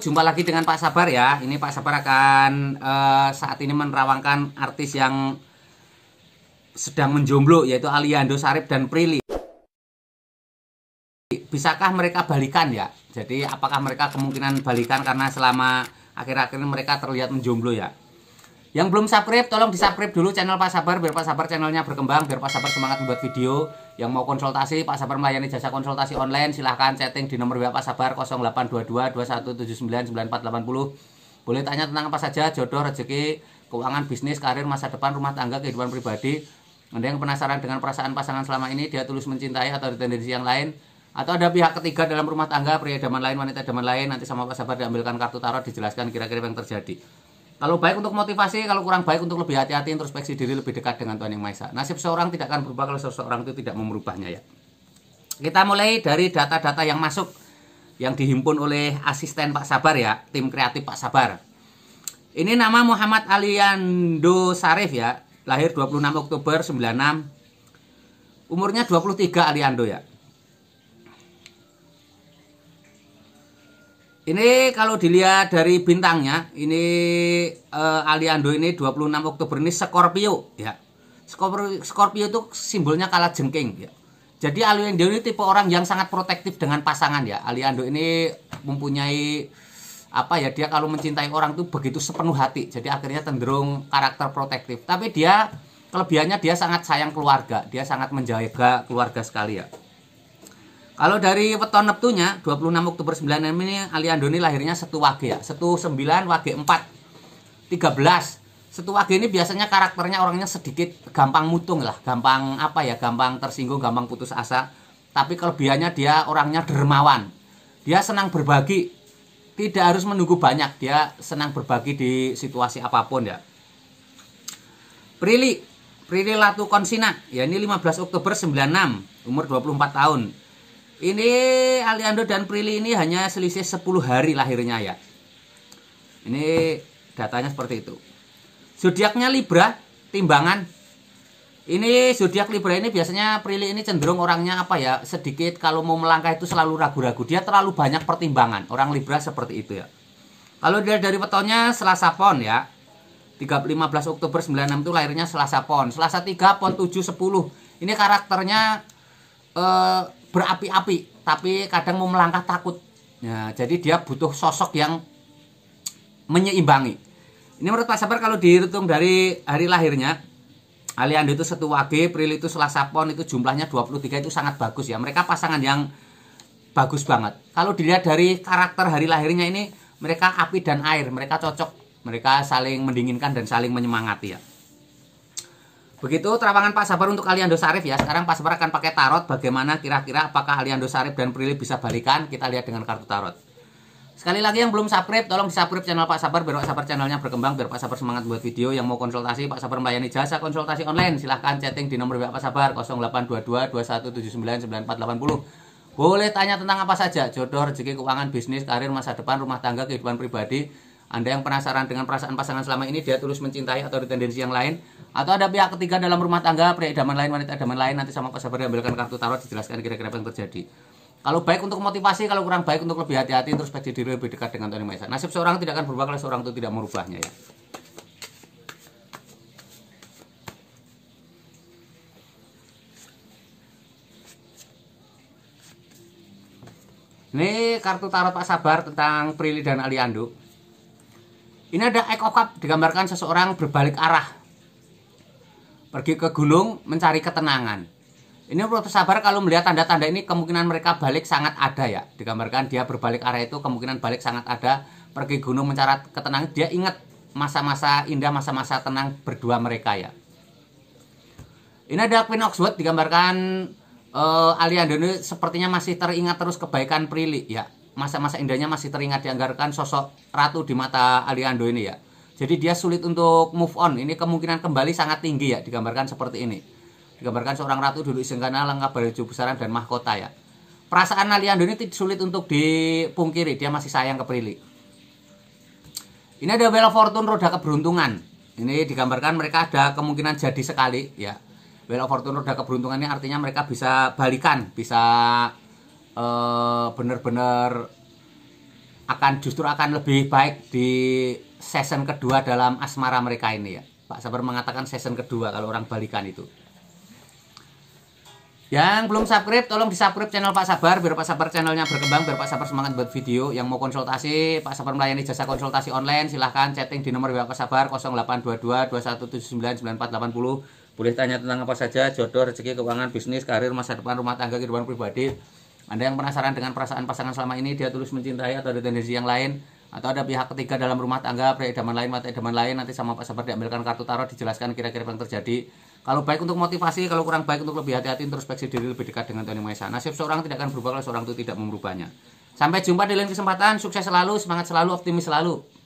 jumpa lagi dengan Pak Sabar ya. Ini Pak Sabar akan uh, saat ini menerawangkan artis yang sedang menjomblo yaitu Aliando Sarip dan Prilly. Bisakah mereka balikan ya? Jadi apakah mereka kemungkinan balikan karena selama akhir-akhir ini mereka terlihat menjomblo ya? Yang belum subscribe tolong di-subscribe dulu channel Pak Sabar biar Pak Sabar channelnya berkembang, biar Pak Sabar semangat membuat video. Yang mau konsultasi, Pak Sabar melayani jasa konsultasi online. Silahkan chatting di nomor WA Pak Sabar 0822 2179 9480. Boleh tanya tentang apa saja, jodoh, rezeki, keuangan, bisnis, karir, masa depan, rumah tangga, kehidupan pribadi. Anda yang penasaran dengan perasaan pasangan selama ini, dia tulus mencintai atau tendensi yang lain, atau ada pihak ketiga dalam rumah tangga, pria daman lain, wanita daman lain, nanti sama Pak Sabar diambilkan kartu tarot, dijelaskan kira-kira yang terjadi. Kalau baik untuk motivasi, kalau kurang baik untuk lebih hati-hati, introspeksi diri lebih dekat dengan Tuhan Yang Maha Esa. Nasib seorang tidak akan berubah kalau seseorang itu tidak memerubahnya ya. Kita mulai dari data-data yang masuk yang dihimpun oleh asisten Pak Sabar ya, tim kreatif Pak Sabar. Ini nama Muhammad Aliando Sarif ya, lahir 26 Oktober 96. Umurnya 23 Aliando ya. Ini kalau dilihat dari bintangnya, ini uh, Aliando ini 26 Oktober ini Scorpio ya. Scorpio, Scorpio itu simbolnya kalah jengking ya. Jadi Aliando ini tipe orang yang sangat protektif dengan pasangan ya. Aliando ini mempunyai apa ya dia kalau mencintai orang itu begitu sepenuh hati. Jadi akhirnya cenderung karakter protektif. Tapi dia kelebihannya dia sangat sayang keluarga, dia sangat menjaga keluarga sekali ya. Kalau dari weton Neptunya 26 Oktober 9 ini Aliando ini lahirnya Setu Wage ya. Setu 9 Wage 4 13. Setu Wage ini biasanya karakternya orangnya sedikit gampang mutung lah, gampang apa ya, gampang tersinggung, gampang putus asa. Tapi kelebihannya dia orangnya dermawan. Dia senang berbagi. Tidak harus menunggu banyak, dia senang berbagi di situasi apapun ya. Prilly Prilly Latu Latukonsina, ya ini 15 Oktober 96, umur 24 tahun ini Aliando dan Prilly ini hanya selisih 10 hari lahirnya ya. Ini datanya seperti itu. Zodiaknya Libra, timbangan. Ini zodiak Libra ini biasanya Prilly ini cenderung orangnya apa ya? Sedikit kalau mau melangkah itu selalu ragu-ragu. Dia terlalu banyak pertimbangan. Orang Libra seperti itu ya. Kalau dia dari petonya Selasa Pon ya. 15 Oktober 96 itu lahirnya Selasa Pon. Selasa 3 Pon 7 10. Ini karakternya eh berapi-api tapi kadang mau melangkah takut nah jadi dia butuh sosok yang menyeimbangi ini menurut Pak Sabar kalau dihitung dari hari lahirnya Aliando itu satu wage, Prilly itu selasa pon itu jumlahnya 23 itu sangat bagus ya. Mereka pasangan yang bagus banget. Kalau dilihat dari karakter hari lahirnya ini mereka api dan air, mereka cocok. Mereka saling mendinginkan dan saling menyemangati ya. Begitu terawangan Pak Sabar untuk Aliando Sarif ya. Sekarang Pak Sabar akan pakai tarot bagaimana kira-kira apakah Aliando Sarif dan Prilly bisa balikan. Kita lihat dengan kartu tarot. Sekali lagi yang belum subscribe, tolong subscribe channel Pak Sabar biar Pak Sabar channelnya berkembang, biar Pak Sabar semangat buat video. Yang mau konsultasi, Pak Sabar melayani jasa konsultasi online. Silahkan chatting di nomor WA Pak Sabar 082221799480 Boleh tanya tentang apa saja, jodoh, rezeki, keuangan, bisnis, karir, masa depan, rumah tangga, kehidupan pribadi, anda yang penasaran dengan perasaan pasangan selama ini dia terus mencintai atau ada tendensi yang lain atau ada pihak ketiga dalam rumah tangga pria idaman lain wanita idaman lain nanti sama Pak Sabar ambilkan kartu tarot dijelaskan kira-kira apa yang terjadi. Kalau baik untuk motivasi, kalau kurang baik untuk lebih hati-hati, terus pasti diri lebih dekat dengan Tuhan Yang Nasib seorang tidak akan berubah kalau seorang itu tidak merubahnya ya. Ini kartu tarot Pak Sabar tentang Prilly dan Aliando. Ini ada ekokap digambarkan seseorang berbalik arah. Pergi ke gunung mencari ketenangan. Ini perlu sabar kalau melihat tanda-tanda ini kemungkinan mereka balik sangat ada ya. Digambarkan dia berbalik arah itu kemungkinan balik sangat ada. Pergi gunung mencari ketenangan. Dia ingat masa-masa indah, masa-masa tenang berdua mereka ya. Ini ada Queen Oxford digambarkan uh, Aliando sepertinya masih teringat terus kebaikan Prilly ya masa-masa indahnya masih teringat dianggarkan sosok ratu di mata Aliando ini ya. Jadi dia sulit untuk move on. Ini kemungkinan kembali sangat tinggi ya digambarkan seperti ini. Digambarkan seorang ratu duduk senggana lengkap baju besaran dan mahkota ya. Perasaan Aliando ini sulit untuk dipungkiri. Dia masih sayang ke Prilly. Ini ada Wheel of Fortune roda keberuntungan. Ini digambarkan mereka ada kemungkinan jadi sekali ya. Wheel of Fortune roda keberuntungan ini artinya mereka bisa balikan, bisa uh, benar-benar akan justru akan lebih baik di season kedua dalam asmara mereka ini ya. Pak Sabar mengatakan season kedua kalau orang balikan itu. Yang belum subscribe, tolong di-subscribe channel Pak Sabar biar Pak Sabar channelnya berkembang, biar Pak Sabar semangat buat video. Yang mau konsultasi, Pak Sabar melayani jasa konsultasi online, silahkan chatting di nomor WA Pak Sabar 0822 2179 Boleh tanya tentang apa saja, jodoh, rezeki, keuangan, bisnis, karir, masa depan, rumah tangga, kehidupan pribadi, anda yang penasaran dengan perasaan pasangan selama ini, dia tulus mencintai atau ada tendensi yang lain, atau ada pihak ketiga dalam rumah tangga, peredaman lain, mata edaman lain, nanti sama Pak Sabar diambilkan kartu tarot, dijelaskan kira-kira yang terjadi. Kalau baik untuk motivasi, kalau kurang baik untuk lebih hati-hati, introspeksi diri lebih dekat dengan Tuhan Yang Nasib seorang tidak akan berubah kalau seorang itu tidak merubahnya. Sampai jumpa di lain kesempatan, sukses selalu, semangat selalu, optimis selalu.